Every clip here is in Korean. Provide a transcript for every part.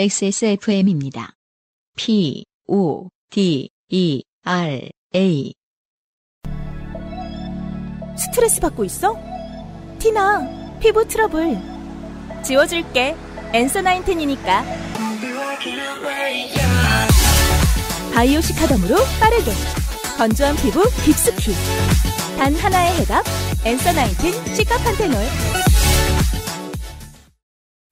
XSFM입니다. P, O, D, E, R, A. 스트레스 받고 있어? 티나, 피부 트러블. 지워줄게. 엔서 나인틴이니까. 바이오시카덤으로 빠르게. 건조한 피부 빅스피. 단 하나의 해답. 엔서 나인틴 시카판테놀.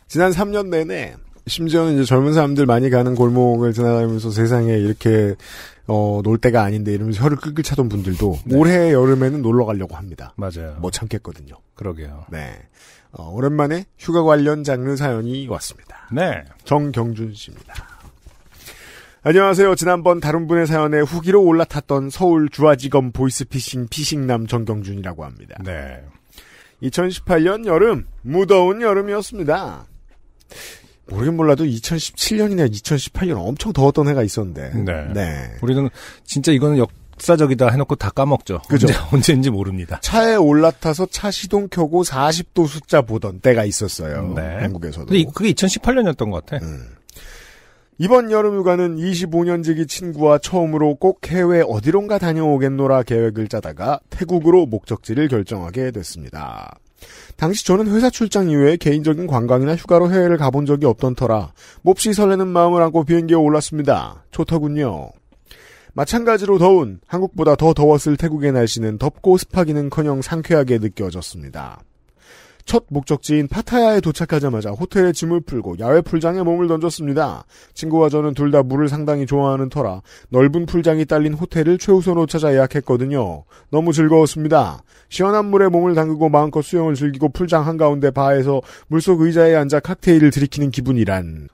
지난 3년 내내 심지어는 이제 젊은 사람들 많이 가는 골목을 지나다니면서 세상에 이렇게 어, 놀 때가 아닌데 이러면서 혀를 끌끌 차던 분들도 네. 올해 여름에는 놀러 가려고 합니다. 맞아요. 뭐 참겠거든요. 그러게요. 네. 어, 오랜만에 휴가 관련 장르 사연이 왔습니다. 네. 정경준 씨입니다. 안녕하세요. 지난번 다른 분의 사연에 후기로 올라탔던 서울 주화지검 보이스피싱 피싱남 정경준이라고 합니다. 네. 2018년 여름, 무더운 여름이었습니다. 모르긴 몰라도 2017년이나 2018년 엄청 더웠던 해가 있었는데. 네. 네. 우리는 진짜 이거는 역사적이다 해놓고 다 까먹죠. 그죠. 언제, 인지 모릅니다. 차에 올라타서 차 시동 켜고 40도 숫자 보던 때가 있었어요. 네. 한국에서도. 근데 그게 2018년이었던 것 같아. 음. 이번 여름 휴가는 25년지기 친구와 처음으로 꼭 해외 어디론가 다녀오겠노라 계획을 짜다가 태국으로 목적지를 결정하게 됐습니다. 당시 저는 회사 출장 이외에 개인적인 관광이나 휴가로 해외를 가본 적이 없던 터라 몹시 설레는 마음을 안고 비행기에 올랐습니다. 좋더군요. 마찬가지로 더운 한국보다 더 더웠을 태국의 날씨는 덥고 습하기는커녕 상쾌하게 느껴졌습니다. 첫 목적지인 파타야에 도착하자마자 호텔에 짐을 풀고 야외 풀장에 몸을 던졌습니다. 친구와 저는 둘 다 물을 상당히 좋아하는 터라 넓은 풀장이 딸린 호텔을 최우선으로 찾아 예약했거든요. 너무 즐거웠습니다. 시원한 물에 몸을 담그고 마음껏 수영을 즐기고 풀장 한가운데 바에서 물속 의자에 앉아 칵테일을 들이키는 기분이란.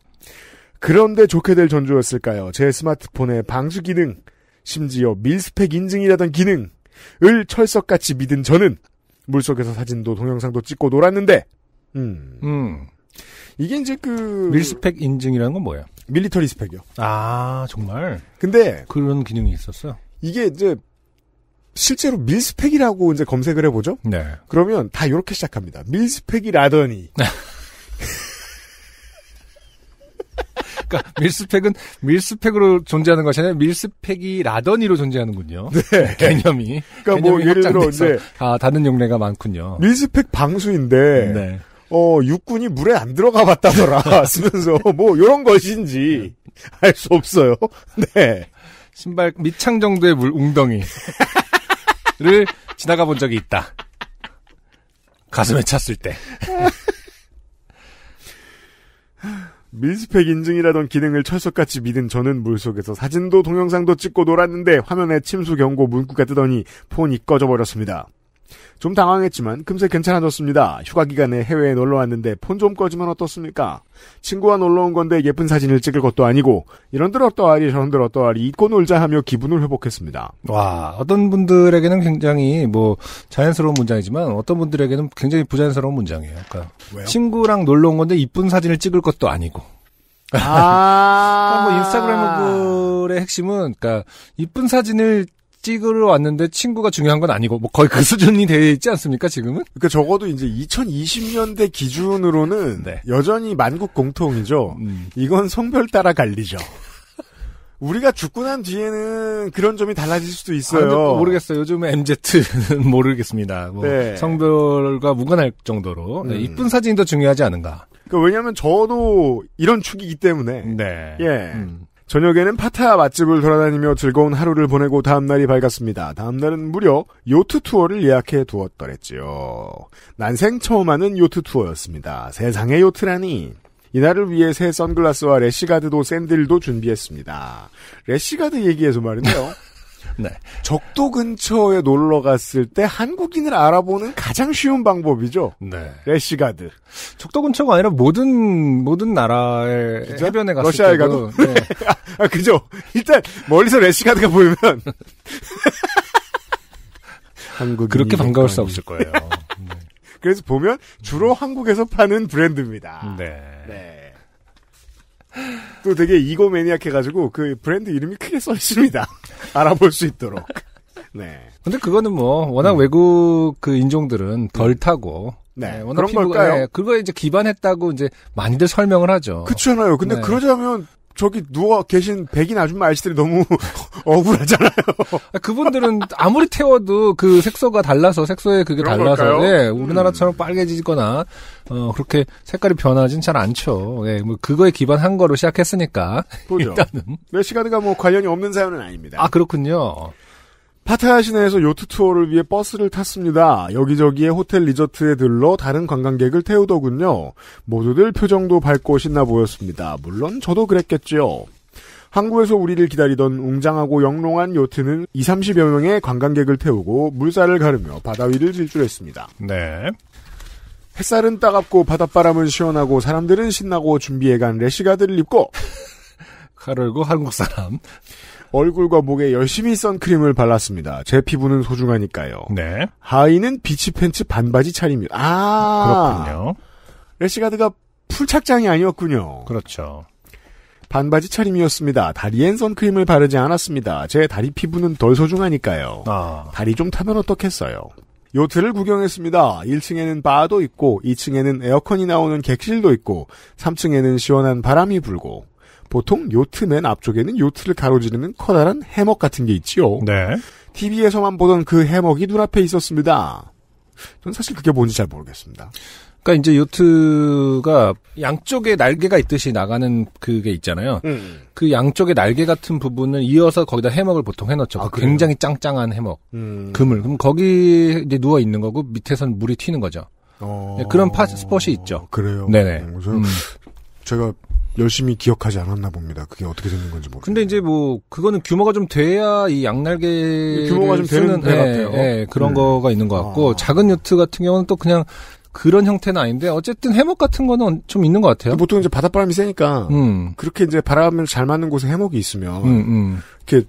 그런데 좋게 될 전조였을까요? 제 스마트폰의 방수 기능, 심지어 밀스펙 인증이라던 기능을 철석같이 믿은 저는 물속에서 사진도 동영상도 찍고 놀았는데, 음. 음. 이게 이제 그. 밀스펙 인증이라는 건 뭐예요? 밀리터리 스펙이요. 아, 정말? 근데. 그런 기능이 있었어요? 이게 이제, 실제로 밀스펙이라고 이제 검색을 해보죠? 네. 그러면 다 이렇게 시작합니다. 밀스펙이라더니. 그러니까 밀스펙은 밀스펙으로 존재하는 것이 아니라 밀스펙이 라더니로 존재하는군요. 네. 개념이. 그러니까 뭐 개념이 뭐 예를 들어 이제 아, 다른 용례가 많군요. 밀스펙 방수인데 네. 어, 육군이 물에 안 들어가 봤다더라 쓰면서 뭐 이런 것인지 알 수 없어요. 네. 신발 밑창 정도의 물 웅덩이를 지나가 본 적이 있다. 가슴에 찼을 때. 밀스펙 인증이라던 기능을 철석같이 믿은 저는 물속에서 사진도 동영상도 찍고 놀았는데 화면에 침수 경고 문구가 뜨더니 폰이 꺼져버렸습니다. 좀 당황했지만 금세 괜찮아졌습니다. 휴가 기간에 해외에 놀러 왔는데 폰 좀 꺼지면 어떻습니까? 친구와 놀러 온 건데 예쁜 사진을 찍을 것도 아니고 이런들 어떠하리 저런들 어떠하리 잊고 놀자 하며 기분을 회복했습니다. 와 어떤 분들에게는 굉장히 뭐 자연스러운 문장이지만 어떤 분들에게는 굉장히 부자연스러운 문장이에요. 그러니까 왜요? 친구랑 놀러 온 건데 이쁜 사진을 찍을 것도 아니고. 아. 뭐 인스타그램의 핵심은 그러니까 이쁜 사진을 찍으러 왔는데 친구가 중요한 건 아니고 뭐 거의 그 수준이 되어 있지 않습니까 지금은? 그러니까 적어도 이제 2020년대 기준으로는 네. 여전히 만국 공통이죠. 음. 이건 성별 따라 갈리죠. 우리가 죽고 난 뒤에는 그런 점이 달라질 수도 있어요. 아, 모르겠어요. 요즘에 MZ는 모르겠습니다. 뭐 네. 성별과 무관할 정도로 네, 음. 이쁜 사진이 더 중요하지 않은가. 그 그러니까 왜냐하면 저도 이런 축이기 때문에. 네. 예. 음. 저녁에는 파타야 맛집을 돌아다니며 즐거운 하루를 보내고 다음날이 밝았습니다. 다음날은 무려 요트 투어를 예약해 두었더랬지요. 난생 처음 하는 요트 투어였습니다. 세상의 요트라니. 이날을 위해 새 선글라스와 래시가드도 샌들도 준비했습니다. 래시가드 얘기해서 말인데요. 네. 적도 근처에 놀러 갔을 때 한국인을 알아보는 가장 쉬운 방법이죠. 네. 래시가드. 네, 적도 근처가 아니라 모든 모든 나라의 그죠? 해변에 갔을 러시아에 가도. 네. 아, 그죠. 일단 멀리서 래시가드가 보이면 한국 그렇게 반가울 수 없을 거예요. 네. 그래서 보면 주로 한국에서 파는 브랜드입니다. 네. 또 되게 이거 매니악해가지고 그 브랜드 이름이 크게 써 있습니다. 알아볼 수 있도록. 네. 근데 그거는 뭐 워낙 음. 외국 그 인종들은 덜 음. 타고 네. 네 워낙 그런 피부가, 걸까요? 네, 그거 이제 기반했다고 이제 많이들 설명을 하죠. 그렇잖아요. 근데 네. 그러자면 저기 누워 계신 백인 아줌마 아저씨들이 너무 억울하잖아요. 아, 그분들은 아무리 태워도 그 색소가 달라서 색소에 그게 달라서 예, 음. 우리나라처럼 빨개지거나 어, 그렇게 색깔이 변하진 잘 않죠. 예, 뭐 그거에 기반한 거로 시작했으니까 보죠. 일단은 몇시간인가뭐 관련이 없는 사연은 아닙니다. 아 그렇군요. 파타야 시내에서 요트 투어를 위해 버스를 탔습니다. 여기저기에 호텔 리조트에 들러 다른 관광객을 태우더군요. 모두들 표정도 밝고 신나 보였습니다. 물론 저도 그랬겠지요. 항구에서 우리를 기다리던 웅장하고 영롱한 요트는 2, 0 30여 명의 관광객을 태우고 물살을 가르며 바다 위를 질주했습니다. 네. 햇살은 따갑고 바닷바람은 시원하고 사람들은 신나고 준비해간 레시가드를 입고 칼을 고 한국 사람 얼굴과 목에 열심히 선크림을 발랐습니다. 제 피부는 소중하니까요. 네. 하의는 비치 팬츠 반바지 차림입니다. 아 그렇군요. 래시가드가 풀착장이 아니었군요. 그렇죠. 반바지 차림이었습니다. 다리엔 선크림을 바르지 않았습니다. 제 다리 피부는 덜 소중하니까요. 아. 다리 좀 타면 어떻겠어요. 요트를 구경했습니다. 1층에는 바도 있고, 2층에는 에어컨이 나오는 객실도 있고, 3층에는 시원한 바람이 불고, 보통 요트 맨 앞쪽에는 요트를 가로지르는 커다란 해먹 같은 게 있지요. 네. TV에서만 보던 그 해먹이 눈앞에 있었습니다. 전 사실 그게 뭔지 잘 모르겠습니다. 그러니까 이제 요트가 양쪽에 날개가 있듯이 나가는 그게 있잖아요. 음. 그 양쪽에 날개 같은 부분을 이어서 거기다 해먹을 보통 해놓죠. 아, 굉장히 짱짱한 해먹, 음. 그물. 그럼 거기 이제 누워 있는 거고 밑에선 물이 튀는 거죠. 어... 네, 그런 파, 스폿이 있죠. 그래요. 네네. 음. 음. 제가 열심히 기억하지 않았나 봅니다. 그게 어떻게 생긴 건지 모르. 근데 이제 뭐 그거는 규모가 좀 돼야 이 양날개 규모가 좀 되는 애 예, 같아요. 예, 그런 음. 거가 있는 것 같고 아. 작은 요트 같은 경우는 또 그냥 그런 형태는 아닌데 어쨌든 해먹 같은 거는 좀 있는 것 같아요. 보통 이제 바닷바람이 세니까 음. 그렇게 이제 바람을 잘 맞는 곳에 해먹이 있으면 음, 음. 이렇게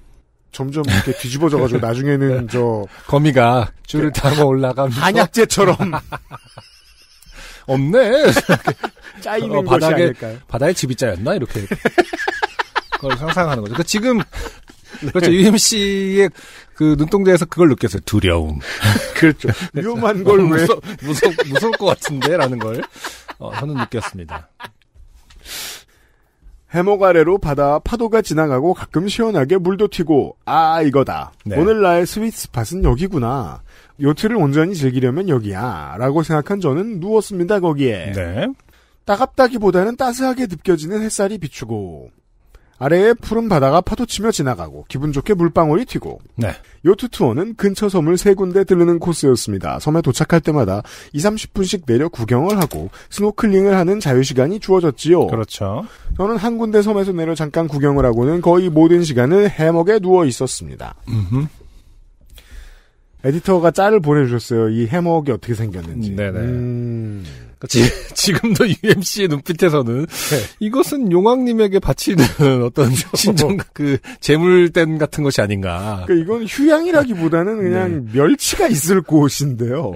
점점 이렇게 뒤집어져가지고 나중에는 네. 저 거미가 줄을 타고 올라가면 한약재처럼 없네 짜이는 어, 바닥에, 아닐까요? 바닥에 집이 짜였나 이렇게 그걸 상상하는 거죠. 그 지금 네. 그렇죠. UMC의 그 눈동자에서 그걸 느꼈어요. 두려움. 그렇죠. 위험한 걸 왜. 무서, 무서, 무서울 것 같은데? 라는 걸 어, 저는 느꼈습니다. 해목 아래로 바다 파도가 지나가고 가끔 시원하게 물도 튀고 아 이거다. 네. 오늘 날스위 스팟은 여기구나. 요트를 온전히 즐기려면 여기야. 라고 생각한 저는 누웠습니다, 거기에. 네. 따갑다기보다는 따스하게 느껴지는 햇살이 비추고 아래에 푸른 바다가 파도치며 지나가고 기분 좋게 물방울이 튀고 네. 요트 투어는 근처 섬을 세 군데 들르는 코스였습니다. 섬에 도착할 때마다 2, 30분씩 내려 구경을 하고 스노클링을 하는 자유시간이 주어졌지요. 그렇죠. 저는 한 군데 섬에서 내려 잠깐 구경을 하고는 거의 모든 시간을 해먹에 누워 있었습니다. 음흠. 에디터가 짤을 보내주셨어요. 이 해먹이 어떻게 생겼는지. 네네. 음... 그러니까 지, 네. 금도 UMC의 눈빛에서는 네. 이것은 용왕님에게 바치는 어떤 신정 뭐. 그 재물된 같은 것이 아닌가. 그러니까 이건 휴양이라기보다는 그냥 네. 멸치가 있을 곳인데요.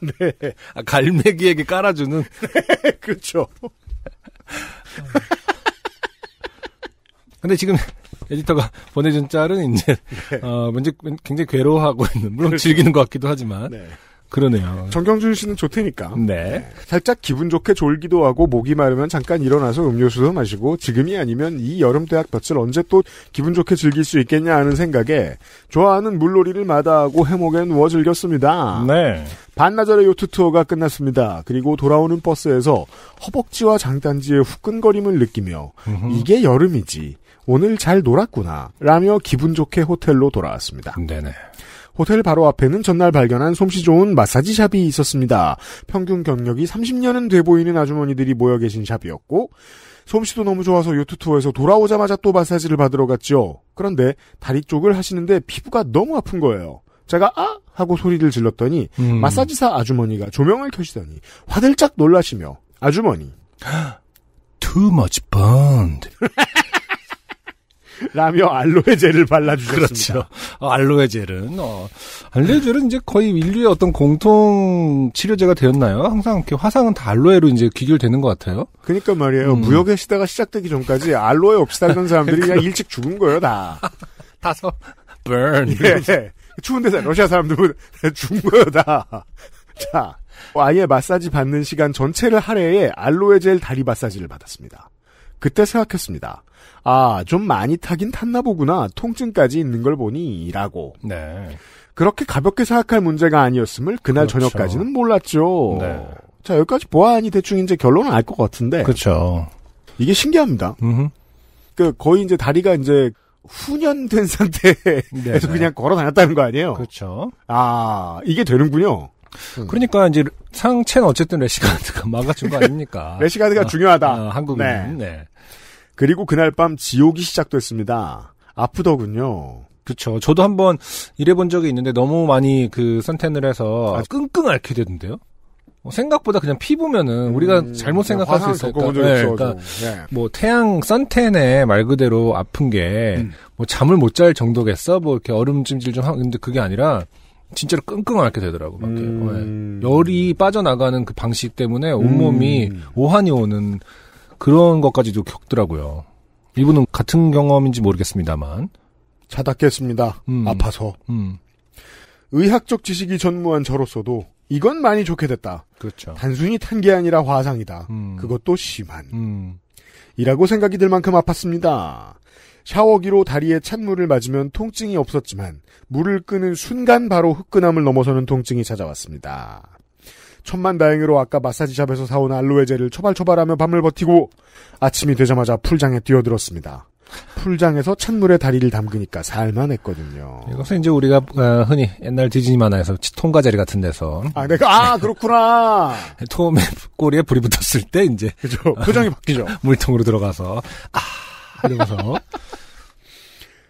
네, 아, 갈매기에게 깔아주는. 네, 그렇죠. 근데 지금 에디터가 보내준 짤은 이제 네. 어, 뭔지 굉장히 괴로워하고 있는 물론 그렇죠. 즐기는 것 같기도 하지만. 네. 그러네요. 정경준 씨는 좋테니까. 네. 살짝 기분 좋게 졸기도 하고 목이 마르면 잠깐 일어나서 음료수도 마시고 지금이 아니면 이 여름 대학 볕을 언제 또 기분 좋게 즐길 수 있겠냐 하는 생각에 좋아하는 물놀이를 마다하고 해목에 누워 즐겼습니다. 네. 반나절의 요트 투어가 끝났습니다. 그리고 돌아오는 버스에서 허벅지와 장단지의 후끈거림을 느끼며 으흠. 이게 여름이지. 오늘 잘 놀았구나. 라며 기분 좋게 호텔로 돌아왔습니다. 네네. 호텔 바로 앞에는 전날 발견한 솜씨 좋은 마사지 샵이 있었습니다. 평균 경력이 30년은 돼 보이는 아주머니들이 모여 계신 샵이었고 솜씨도 너무 좋아서 요트 투어에서 돌아오자마자 또 마사지를 받으러 갔죠. 그런데 다리 쪽을 하시는데 피부가 너무 아픈 거예요. 제가 아 하고 소리를 질렀더니 음. 마사지사 아주머니가 조명을 켜시더니 화들짝 놀라시며 아주머니 Too much bond 라며 알로에젤을 발라주셨습니다. 그렇죠. 알로에젤은 어, 알로에젤은 어, 이제 거의 인류의 어떤 공통 치료제가 되었나요? 항상 이렇게 화상은 다 알로에로 이제 귀결되는 것 같아요. 그러니까 말이에요. 음. 무역의 시대가 시작되기 전까지 알로에 없이 살던 사람들이 그냥 그렇죠. 일찍 죽은 거예요, 다. 다서 burn. 예. 예. 추운데 러시아 사람들은 죽은 거예요, 다. 자, 어, 아예 마사지 받는 시간 전체를 할애해 알로에젤 다리 마사지를 받았습니다. 그때 생각했습니다. 아, 좀 많이 타긴 탔나 보구나. 통증까지 있는 걸 보니, 라고. 네. 그렇게 가볍게 생각할 문제가 아니었음을 그날 그렇죠. 저녁까지는 몰랐죠. 네. 자, 여기까지 보아하니 대충 이제 결론은 알 것 같은데. 그렇죠. 이게 신기합니다. 음흠. 그, 거의 이제 다리가 이제 훈연된 상태에서 네, 네. 그냥 걸어 다녔다는 거 아니에요? 그렇죠. 아, 이게 되는군요. 음. 그러니까 이제 상체는 어쨌든 레시가드가 막아준 거 아닙니까? 레시가드가 어, 중요하다. 어, 한국인. 네. 네. 그리고 그날 밤 지옥이 시작됐습니다. 아프더군요. 그렇죠. 저도 한번 일해본 적이 있는데 너무 많이 그 선텐을 해서 아, 끙끙 앓게 되던데요. 어, 생각보다 그냥 피부면은 음, 우리가 잘못 생각할 수 있으니까 네, 그러니까 네. 뭐 태양 선텐에 말 그대로 아픈 게뭐 음. 뭐 잠을 못 잘 정도겠어 뭐 이렇게 얼음찜질 좀 하는데 그게 아니라 진짜로 끙끙 앓게 되더라고 밖에 음. 네. 열이 빠져나가는 그 방식 때문에 온몸이 음. 오한이 오는 그런 것까지도 겪더라고요. 이분은 같은 경험인지 모르겠습니다만. 찾다깼습니다 음. 아파서. 음. 의학적 지식이 전무한 저로서도 이건 많이 좋게 됐다. 그렇죠. 단순히 탄 게 아니라 화상이다. 음. 그것도 심한. 음. 이라고 생각이 들 만큼 아팠습니다. 샤워기로 다리에 찬물을 맞으면 통증이 없었지만 물을 끄는 순간 바로 흑근함을 넘어서는 통증이 찾아왔습니다. 천만 다행으로 아까 마사지샵에서 사온 알로에젤을 초발초발하며 밤을 버티고 아침이 되자마자 풀장에 뛰어들었습니다. 풀장에서 찬물에 다리를 담그니까 살만했거든요. 이것은 이제 우리가 어, 흔히 옛날 디즈니 만화에서 통과 자리 같은 데서 아 내가 아 그렇구나 톰의 꼬리에 불이 붙었을 때 이제 그죠 표정이 바뀌죠 물통으로 들어가서 아 이러면서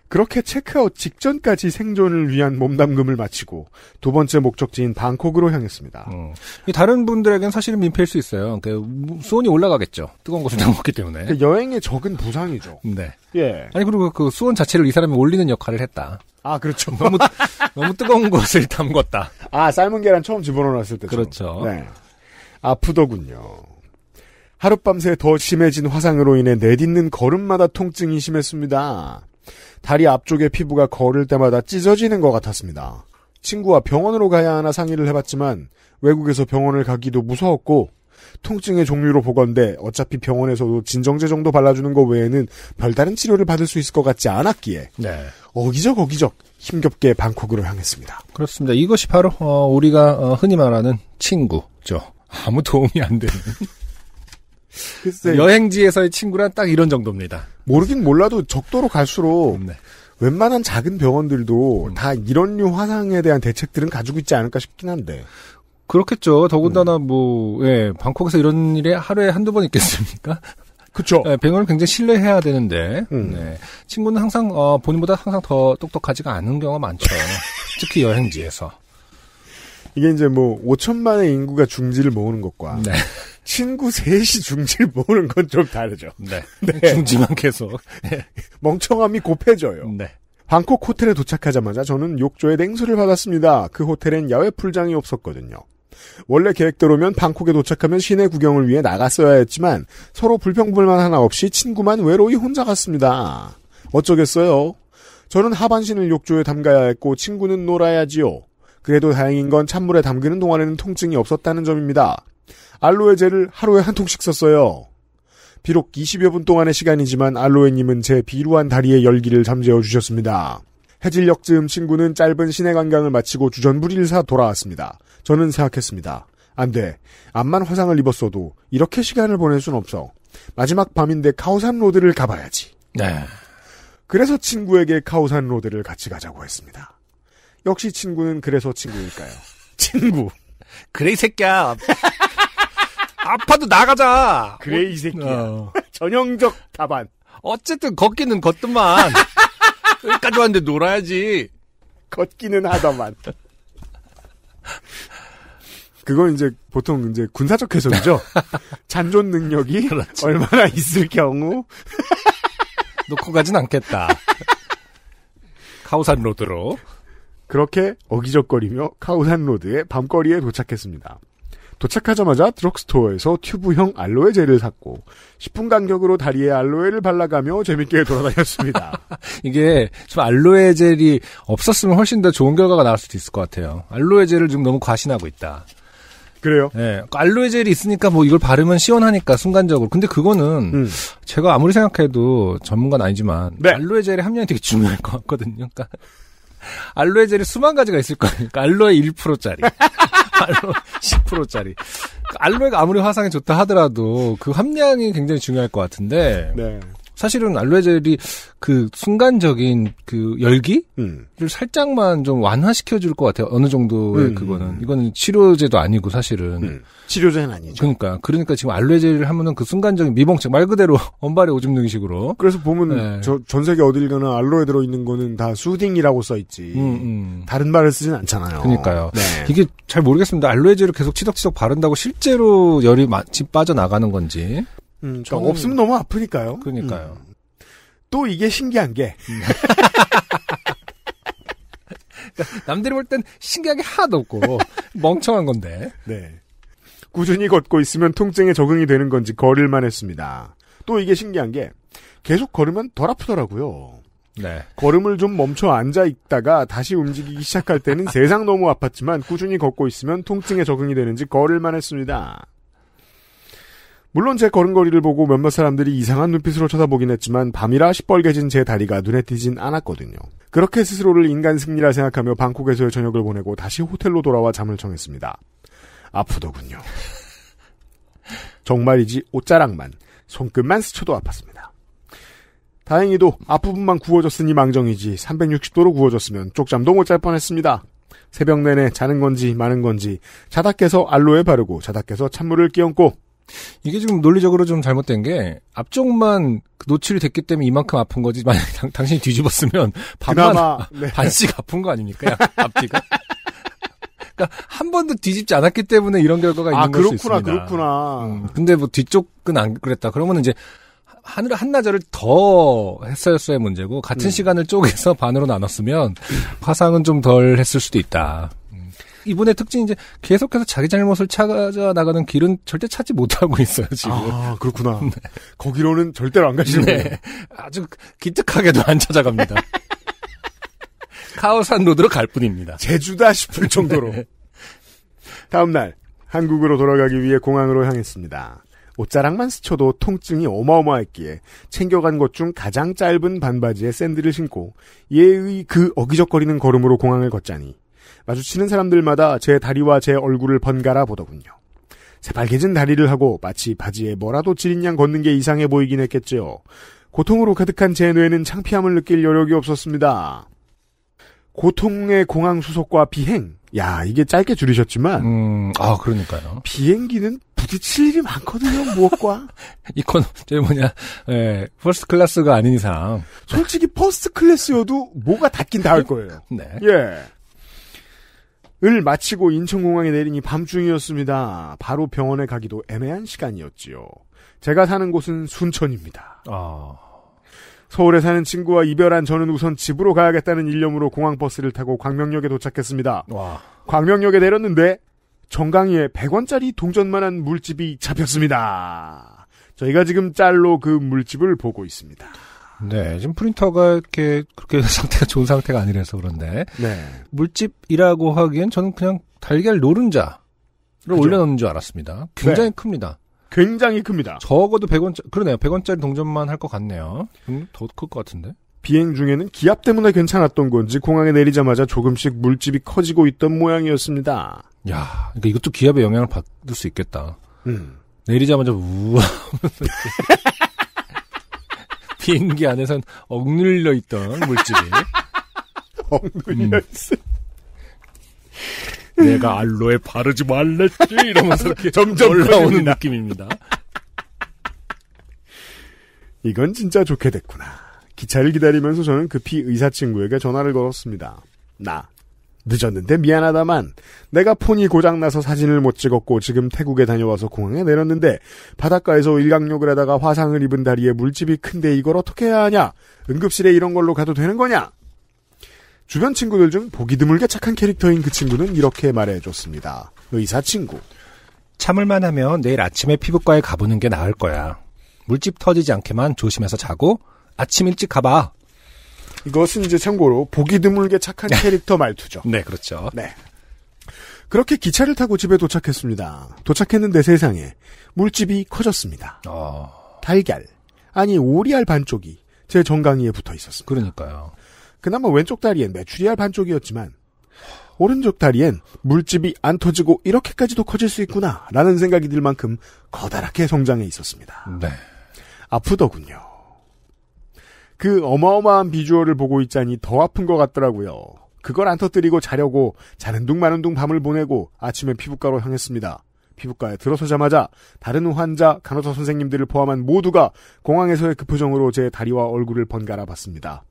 그렇게 체크아웃 직전까지 생존을 위한 몸담금을 마치고 두 번째 목적지인 방콕으로 향했습니다. 음. 다른 분들에겐 사실은 민폐일 수 있어요. 그 수온이 올라가겠죠. 뜨거운 것을 먹었기 때문에. 그 여행의 적은 부상이죠. 네. 예. 아니 그리고 그 수온 자체를 이 사람이 올리는 역할을 했다. 아 그렇죠. 너무 너무 뜨거운 것을 담궜다. 아 삶은 계란 처음 집어넣었을 때. 그렇죠. 네. 아프더군요. 하룻밤새 더 심해진 화상으로 인해 내딛는 걸음마다 통증이 심했습니다. 다리 앞쪽의 피부가 걸을 때마다 찢어지는 것 같았습니다. 친구와 병원으로 가야 하나 상의를 해봤지만 외국에서 병원을 가기도 무서웠고 통증의 종류로 보건데 어차피 병원에서도 진정제 정도 발라주는 것 외에는 별다른 치료를 받을 수 있을 것 같지 않았기에 네. 어기적 어기적 힘겹게 방콕으로 향했습니다. 그렇습니다. 이것이 바로 어, 우리가 어, 흔히 말하는 친구죠. 아무 도움이 안 되는 글쎄. 여행지에서의 친구란 딱 이런 정도입니다. 모르긴 몰라도 적도로 갈수록 네. 웬만한 작은 병원들도 음. 다 이런 류 화상에 대한 대책들은 가지고 있지 않을까 싶긴 한데. 그렇겠죠. 더군다나 음. 뭐, 예, 방콕에서 이런 일에 하루에 한두 번 있겠습니까? 그쵸 네, 병원을 굉장히 신뢰해야 되는데 음. 네. 친구는 항상 어, 본인보다 항상 더 똑똑하지가 않은 경우가 많죠. 특히 여행지에서. 이게 이제 뭐 5천만의 인구가 중지를 모으는 것과 네. 친구 셋이 중지를 모으는 건 좀 다르죠. 네. 네. 중지만 계속. 네. 멍청함이 곱해져요. 네. 방콕 호텔에 도착하자마자 저는 욕조에 냉수를 받았습니다. 그 호텔엔 야외 풀장이 없었거든요. 원래 계획대로면 방콕에 도착하면 시내 구경을 위해 나갔어야 했지만 서로 불평불만 하나 없이 친구만 외로이 혼자 갔습니다. 어쩌겠어요? 저는 하반신을 욕조에 담가야 했고 친구는 놀아야지요. 그래도 다행인 건 찬물에 담그는 동안에는 통증이 없었다는 점입니다. 알로에 젤을 하루에 한 통씩 썼어요. 비록 20여 분 동안의 시간이지만 알로에님은 제 비루한 다리의 열기를 잠재워 주셨습니다. 해질녘쯤 친구는 짧은 시내 관광을 마치고 주전부리를 사 돌아왔습니다. 저는 생각했습니다. 안 돼. 암만 화상을 입었어도 이렇게 시간을 보낼 순 없어. 마지막 밤인데 카오산 로드를 가봐야지. 네. 그래서 친구에게 카오산 로드를 같이 가자고 했습니다. 역시 친구는 그래서 친구일까요? 친구. 그래 이 새끼야. 아파도 나가자. 그래 이 새끼야. 어. 전형적 답안. 어쨌든 걷기는 걷더만. 여기까지 왔는데 놀아야지. 걷기는 하더만. 그건 이제 보통 이제 군사적 해석이죠. 잔존 능력이 그렇지. 얼마나 있을 경우 놓고 가진 않겠다. 카오산 로드로 그렇게 어기적거리며 카오산 로드의 밤거리에 도착했습니다. 도착하자마자 드럭스토어에서 튜브형 알로에 젤을 샀고 10분 간격으로 다리에 알로에를 발라가며 재밌게 돌아다녔습니다. 이게 좀 알로에 젤이 없었으면 훨씬 더 좋은 결과가 나올 수도 있을 것 같아요. 알로에 젤을 지금 너무 과신하고 있다. 그래요? 네. 알로에 젤이 있으니까 뭐 이걸 바르면 시원하니까 순간적으로. 근데 그거는 음. 제가 아무리 생각해도 전문가는 아니지만 네. 알로에 젤의 함량이 되게 중요할 것 같거든요. 그러니까 알로에 젤이 수만 가지가 있을 거니까 그러니까 알로에 1%짜리. 알로 10%짜리. 알로에가 아무리 화상에 좋다 하더라도 그 함량이 굉장히 중요할 것 같은데. 네. 사실은 알로에젤이 그 순간적인 그 열기를 음. 살짝만 좀 완화시켜 줄 것 같아요. 어느 정도의 음. 그거는 이거는 치료제도 아니고 사실은 음. 치료제는 아니죠. 그러니까 그러니까 지금 알로에젤을 하면은 그 순간적인 미봉책 말 그대로 언발에 오줌 넣기 식으로. 그래서 보면 네. 저전 세계 어딜 가나 알로에 들어 있는 거는 다 수딩이라고 써 있지. 음, 음. 다른 말을 쓰진 않잖아요. 그러니까요. 네. 이게 잘 모르겠습니다. 알로에젤을 계속 치덕치덕 바른다고 실제로 열이 마, 빠져 나가는 건지. 음, 그러니까 저는... 없으면 너무 아프니까요. 그러니까요. 음. 또 이게 신기한 게. 음. 그러니까 남들이 볼 땐 신기하게 하나도 없고 멍청한 건데. 네. 꾸준히 걷고 있으면 통증에 적응이 되는 건지 걸을만 했습니다. 또 이게 신기한 게 계속 걸으면 덜 아프더라고요. 네. 걸음을 좀 멈춰 앉아 있다가 다시 움직이기 시작할 때는 세상 너무 아팠지만 꾸준히 걷고 있으면 통증에 적응이 되는지 걸을만 했습니다. 물론 제 걸음걸이를 보고 몇몇 사람들이 이상한 눈빛으로 쳐다보긴 했지만 밤이라 시뻘개진 제 다리가 눈에 띄진 않았거든요. 그렇게 스스로를 인간 승리라 생각하며 방콕에서의 저녁을 보내고 다시 호텔로 돌아와 잠을 청했습니다. 아프더군요. 정말이지 옷자락만, 손끝만 스쳐도 아팠습니다. 다행히도 앞부분만 구워졌으니 망정이지 360도로 구워졌으면 쪽잠도 못잘 뻔했습니다. 새벽 내내 자는 건지 마는 건지 자다 깨서 알로에 바르고 자다 깨서 찬물을 끼얹고 이게 지금 논리적으로 좀 잘못된 게 앞쪽만 노출이 됐기 때문에 이만큼 아픈 거지 만약 당신이 뒤집었으면 반만 그나마, 네. 반씩 아픈 거 아닙니까? 앞뒤가. 그러니까 한 번도 뒤집지 않았기 때문에 이런 결과가 있는 아, 걸수 있습니다. 그렇구나, 그렇구나. 음, 근데 뭐 뒤쪽은 안 그랬다. 그러면 이제 하늘 한나절을 더 했어였어의 문제고 같은 음. 시간을 쪼개서 반으로 나눴으면 화상은 좀 덜 했을 수도 있다. 이분의 특징이 이제 계속해서 자기 잘못을 찾아 나가는 길은 절대 찾지 못하고 있어요, 지금. 아, 그렇구나. 네. 거기로는 절대로 안 가시는 네. 아주 기특하게도 안 찾아갑니다. 카오산 로드로 갈 뿐입니다. 제주다 싶을 정도로. 네. 다음 날 한국으로 돌아가기 위해 공항으로 향했습니다. 옷자락만 스쳐도 통증이 어마어마했기에 챙겨간 것 중 가장 짧은 반바지에 샌들을 신고 예의 그 어기적거리는 걸음으로 공항을 걷자니 마주치는 사람들마다 제 다리와 제 얼굴을 번갈아 보더군요. 새빨개진 다리를 하고 마치 바지에 뭐라도 지린 양 걷는 게 이상해 보이긴 했겠죠 고통으로 가득한 제 뇌는 창피함을 느낄 여력이 없었습니다. 고통의 공항 수속과 비행. 야, 이게 짧게 줄이셨지만. 음, 아, 그러니까요. 비행기는 부딪힐 일이 많거든요, 무엇과. 이건, 저 뭐냐, 예, 퍼스트 클래스가 아닌 이상. 솔직히 퍼스트 클래스여도 뭐가 닿긴 닿을 거예요. 네. 예. 을 마치고 인천공항에 내리니 밤중이었습니다. 바로 병원에 가기도 애매한 시간이었지요. 제가 사는 곳은 순천입니다. 아... 서울에 사는 친구와 이별한 저는 우선 집으로 가야겠다는 일념으로 공항버스를 타고 광명역에 도착했습니다. 와... 광명역에 내렸는데 정강이에 100원짜리 동전만한 물집이 잡혔습니다. 저희가 지금 짤로 그 물집을 보고 있습니다. 네, 지금 프린터가 이렇게 그렇게 상태가 좋은 상태가 아니라서 그런데 네. 물집이라고 하기엔 저는 그냥 달걀 노른자를 그죠? 올려놓는 줄 알았습니다. 굉장히 네. 큽니다. 굉장히 큽니다. 적어도 100원짜리 그러네요. 100원짜리 동전만 할 것 같네요. 음, 더 클 것 같은데. 비행 중에는 기압 때문에 괜찮았던 건지 공항에 내리자마자 조금씩 물집이 커지고 있던 모양이었습니다. 야, 그러니까 이것도 기압의 영향을 받을 수 있겠다. 음. 내리자마자 우와. 비행기 안에선 억눌려 있던 물질이. 억눌려 음. 있어. 내가 알로에 바르지 말랬지 이러면서 점점 올라오는 느낌입니다. 이건 진짜 좋게 됐구나. 기차를 기다리면서 저는 급히 의사 친구에게 전화를 걸었습니다. 나 늦었는데 미안하다만 내가 폰이 고장나서 사진을 못 찍었고 지금 태국에 다녀와서 공항에 내렸는데 바닷가에서 일광욕을 하다가 화상을 입은 다리에 물집이 큰데 이걸 어떻게 해야 하냐 응급실에 이런 걸로 가도 되는 거냐 주변 친구들 중 보기 드물게 착한 캐릭터인 그 친구는 이렇게 말해줬습니다 의사 친구 참을만 하면 내일 아침에 피부과에 가보는 게 나을 거야 물집 터지지 않게만 조심해서 자고 아침 일찍 가봐 이것은 이제 참고로 보기 드물게 착한 네. 캐릭터 말투죠. 네, 그렇죠. 네. 그렇게 기차를 타고 집에 도착했습니다. 도착했는데 세상에 물집이 커졌습니다. 아... 달걀 아니 오리알 반쪽이 제 정강이에 붙어 있었습니다. 그러니까요. 그나마 왼쪽 다리엔 메추리알 반쪽이었지만 오른쪽 다리엔 물집이 안 터지고 이렇게까지도 커질 수 있구나라는 생각이 들 만큼 커다랗게 성장해 있었습니다. 네. 아프더군요. 그 어마어마한 비주얼을 보고 있자니 더 아픈 것 같더라고요. 그걸 안 터뜨리고 자려고 자는 둥 마는 둥 밤을 보내고 아침에 피부과로 향했습니다. 피부과에 들어서자마자 다른 환자, 간호사 선생님들을 포함한 모두가 공항에서의 그 표정으로 제 다리와 얼굴을 번갈아 봤습니다.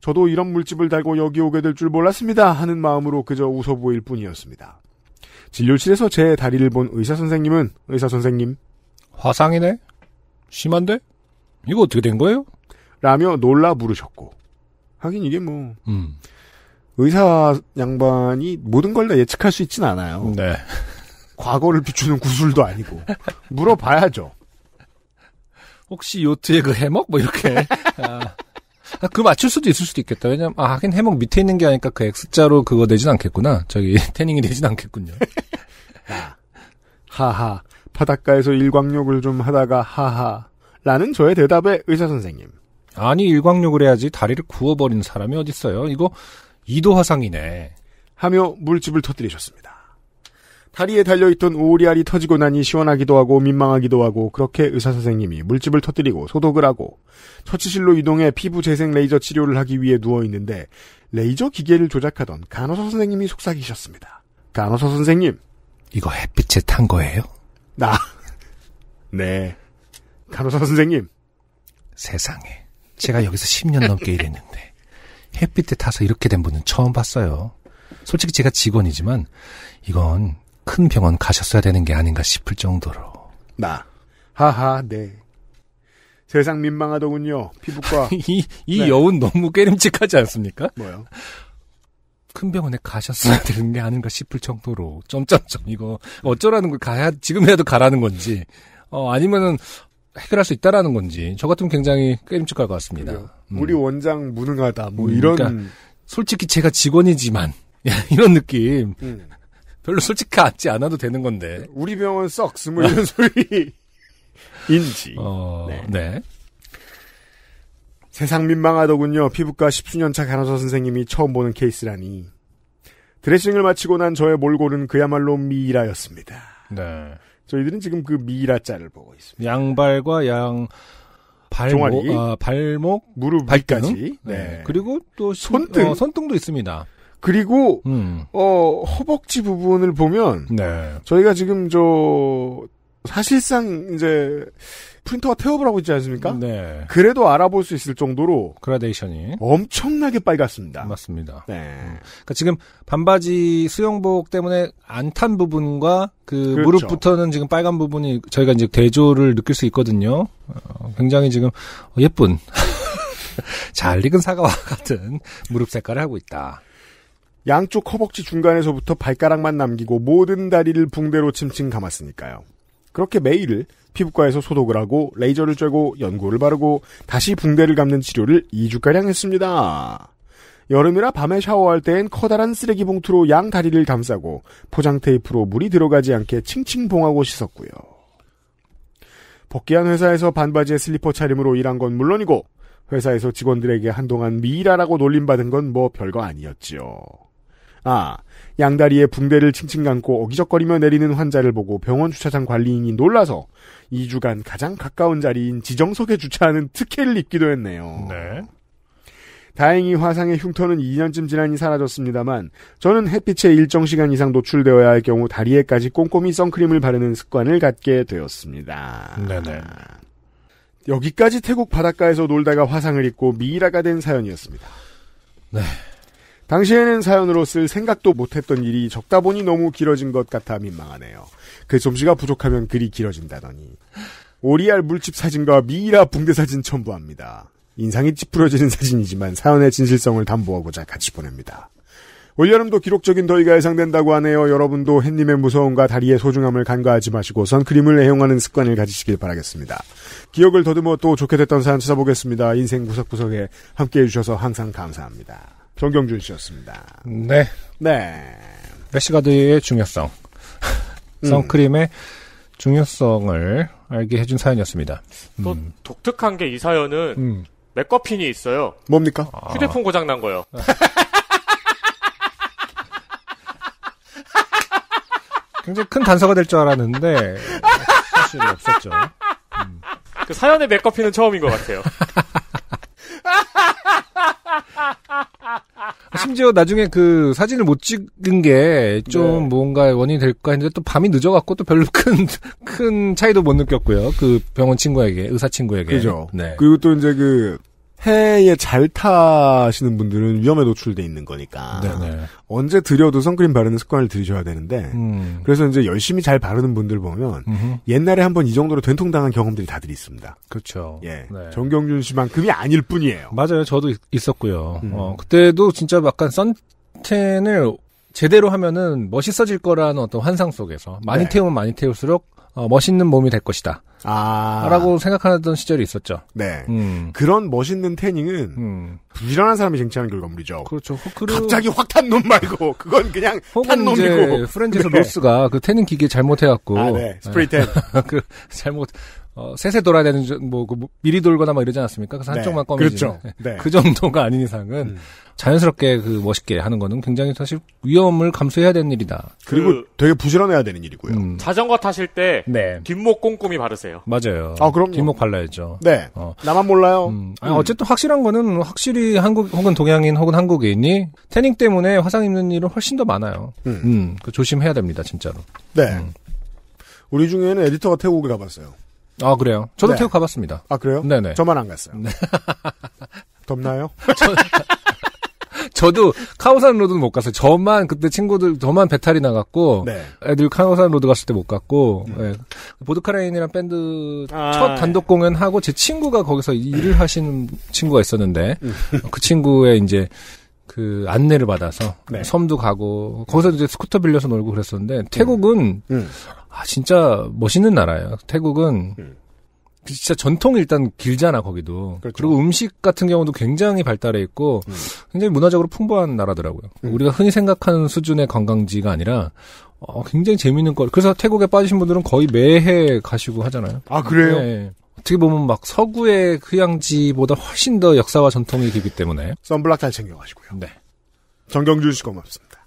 저도 이런 물집을 달고 여기 오게 될 줄 몰랐습니다 하는 마음으로 그저 웃어 보일 뿐이었습니다. 진료실에서 제 다리를 본 의사 선생님은 의사 선생님 화상이네 심한데 이거 어떻게 된 거예요? 라며 놀라 부르셨고. 하긴 이게 뭐, 음. 의사 양반이 모든 걸 다 예측할 수 있진 않아요. 네. 과거를 비추는 구술도 아니고. 물어봐야죠. 혹시 요트의 그 해먹? 뭐 이렇게. 아. 그 맞출 수도 있을 수도 있겠다. 왜냐면, 아, 하긴 해먹 밑에 있는 게 아니까 그 X자로 그거 내진 않겠구나. 저기, 태닝이 내진 않겠군요. 아, 하하. 바닷가에서 일광욕을 좀 하다가 하하. 라는 저의 대답에 의사선생님. 아니 일광욕을 해야지 다리를 구워버린 사람이 어딨어요. 이거 이도화상이네. 하며 물집을 터뜨리셨습니다. 다리에 달려있던 오리알이 터지고 나니 시원하기도 하고 민망하기도 하고 그렇게 의사 선생님이 물집을 터뜨리고 소독을 하고 처치실로 이동해 피부 재생 레이저 치료를 하기 위해 누워 있는데 레이저 기계를 조작하던 간호사 선생님이 속삭이셨습니다. 간호사 선생님, 이거 햇빛에 탄 거예요? 나. 네. 간호사 선생님. 세상에. 제가 여기서 10년 넘게 일했는데 햇빛에 타서 이렇게 된 분은 처음 봤어요. 솔직히 제가 직원이지만 이건 큰 병원 가셨어야 되는 게 아닌가 싶을 정도로. 나. 하하, 네. 세상 민망하더군요. 피부과. 이, 이 네. 여운 너무 깨름직하지 않습니까? 뭐요? 큰 병원에 가셨어야 되는 게 아닌가 싶을 정도로 점점점 이거 어쩌라는 걸 가야 지금이라도 가라는 건지 어 아니면은 해결할 수 있다라는 건지 저 같으면 굉장히 깨림칙할 것 같습니다. 음. 우리 원장 무능하다 뭐 음, 이런 그러니까 솔직히 제가 직원이지만 이런 느낌 음. 별로 솔직하지 않아도 되는 건데 우리 병원 썩스 뭐 이런 소리 인지 어, 네. 네. 세상 민망하더군요. 피부과 10수년차 간호사 선생님이 처음 보는 케이스라니. 드레싱을 마치고 난 저의 몰골은 그야말로 미이라였습니다. 네. 저희들은 지금 그 미라자를 보고 있습니다. 양발과 양 발목, 종아리, 아, 발목, 무릎 발까지. 네. 네. 그리고 또 손등, 어, 손등도 있습니다. 그리고 음. 어 허벅지 부분을 보면 네. 저희가 지금 저 사실상 이제 프린터가 태업을하고 있지 않습니까? 네. 그래도 알아볼 수 있을 정도로 그라데이션이 엄청나게 빨갛습니다. 맞습니다. 네. 음. 그러니까 지금 반바지 수영복 때문에 안 탄 부분과 그 그렇죠. 무릎부터는 지금 빨간 부분이 저희가 이제 대조를 느낄 수 있거든요. 어, 굉장히 지금 예쁜 잘 익은 사과와 같은 무릎 색깔을 하고 있다. 양쪽 허벅지 중간에서부터 발가락만 남기고 모든 다리를 붕대로 침침 감았으니까요. 그렇게 매일 피부과에서 소독을 하고 레이저를 쬐고 연고를 바르고 다시 붕대를 감는 치료를 2주가량 했습니다. 여름이라 밤에 샤워할 때엔 커다란 쓰레기 봉투로 양 다리를 감싸고 포장 테이프로 물이 들어가지 않게 칭칭 봉하고 씻었고요. 복귀한 회사에서 반바지에 슬리퍼 차림으로 일한 건 물론이고 회사에서 직원들에게 한동안 미이라라고 놀림받은 건 뭐 별거 아니었지요. 아, 양다리에 붕대를 칭칭 감고 어기적거리며 내리는 환자를 보고 병원 주차장 관리인이 놀라서 2주간 가장 가까운 자리인 지정석에 주차하는 특혜를 입기도 했네요. 네. 다행히 화상의 흉터는 2년쯤 지난이 사라졌습니다만 저는 햇빛에 일정 시간 이상 노출되어야 할 경우 다리에까지 꼼꼼히 선크림을 바르는 습관을 갖게 되었습니다. 네네. 여기까지 태국 바닷가에서 놀다가 화상을 입고 미이라가 된 사연이었습니다. 네. 당시에는 사연으로 쓸 생각도 못했던 일이 적다 보니 너무 길어진 것 같아 민망하네요. 그솜씨가 부족하면 글이 길어진다더니. 오리알 물집 사진과 미이라 붕대 사진 첨부합니다. 인상이 찌푸려지는 사진이지만 사연의 진실성을 담보하고자 같이 보냅니다. 올여름도 기록적인 더위가 예상된다고 하네요. 여러분도 햇님의 무서움과 다리의 소중함을 간과하지 마시고 선크림을 애용하는 습관을 가지시길 바라겠습니다. 기억을 더듬어 또 좋게 됐던 사연 찾아보겠습니다. 인생 구석구석에 함께해 주셔서 항상 감사합니다. 정경준 씨였습니다. 네. 네. 래시가드의 중요성. 음. 선크림의 중요성을 알게 해준 사연이었습니다. 또 음. 독특한 게 이 사연은 음. 맥거핀이 있어요. 뭡니까? 아. 휴대폰 고장 난 거요. 굉장히 큰 단서가 될 줄 알았는데 사실 없었죠. 음. 그 사연의 맥거핀은 처음인 것 같아요. 심지어 나중에 그 사진을 못 찍은 게좀 네. 뭔가 원인이 될까 했는데 또 밤이 늦어갖고 또 별로 큰, 큰 차이도 못 느꼈고요. 그 병원 친구에게, 의사 친구에게. 그죠. 네. 그리고 또 이제 그 해에 잘 타시는 분들은 위험에 노출돼 있는 거니까 네네. 네. 언제 드려도 선크림 바르는 습관을 들이셔야 되는데 음. 그래서 이제 열심히 잘 바르는 분들 보면 음흠. 옛날에 한번 이 정도로 된통당한 경험들이 다들 있습니다. 그렇죠. 예, 네. 정경준 씨만큼이 아닐 뿐이에요. 맞아요. 저도 있었고요. 음. 어, 그때도 진짜 약간 선텐을 제대로 하면은 멋있어질 거라는 어떤 환상 속에서 많이 네. 태우면 많이 태울수록 어, 멋있는 몸이 될 것이다. 아. 라고 생각하던 시절이 있었죠. 네. 음. 그런 멋있는 태닝은 음. 부지런한 사람이 쟁취하는 결과물이죠. 그렇죠. 호크르... 그, 갑자기 확 탄 놈 말고 그건 그냥 탄 놈이고. 프렌즈에서 네. 로스가 그 태닝 기계 잘못해갖고 아, 네. 스프레이 네. 그 잘못 어, 세세 돌아야 되는 뭐, 그, 뭐, 미리 돌거나 막 뭐 이러지 않았습니까? 그래서 네, 한쪽만 그렇죠. 네, 꺼매 그렇죠. 네. 그 정도가 아닌 이상은 음. 자연스럽게 그 멋있게 하는 거는 굉장히 사실 위험을 감수해야 되는 일이다. 그리고 그, 되게 부지런해야 되는 일이고요. 음. 자전거 타실 때 네. 뒷목 꼼꼼히 바르세요. 맞아요. 아, 그럼 뒷목 발라야죠. 네. 어. 나만 몰라요. 음. 아니, 음. 어쨌든 확실한 거는 확실히 한국 혹은 동양인 혹은 한국인이 태닝 때문에 화상 입는 일은 훨씬 더 많아요. 음. 음. 그 조심해야 됩니다, 진짜로. 네. 음. 우리 중에는 에디터가 태국에 가봤어요. 아 그래요. 저도 네. 태국 가봤습니다. 아 그래요? 네네. 저만 안 갔어요. 네. 덥나요? 저, 도 카오산 로드는 못 갔어요. 저만 그때 친구들 저만 배탈이 나갔고 네. 애들 카오산 로드 갔을 때 못 갔고 음. 네. 보드카라인이랑 밴드 아, 첫 네. 단독 공연 하고 제 친구가 거기서 일을 하시는 친구가 있었는데 음. 어, 그 친구의 이제 그 안내를 받아서 네. 섬도 가고 거기서 이제 스쿠터 빌려서 놀고 그랬었는데 태국은 음. 음. 아 진짜 멋있는 나라예요. 태국은 음. 진짜 전통 일단 길잖아 거기도 그렇죠. 그리고 음식 같은 경우도 굉장히 발달해 있고 음. 굉장히 문화적으로 풍부한 나라더라고요 음. 우리가 흔히 생각하는 수준의 관광지가 아니라 어, 굉장히 재밌는 걸 그래서 태국에 빠지신 분들은 거의 매해 가시고 하잖아요 아 그래요 네. 어떻게 보면 막 서구의 휴양지보다 훨씬 더 역사와 전통이 기기 때문에 썬블락잘 챙겨가시고요 네 정경주 씨 고맙습니다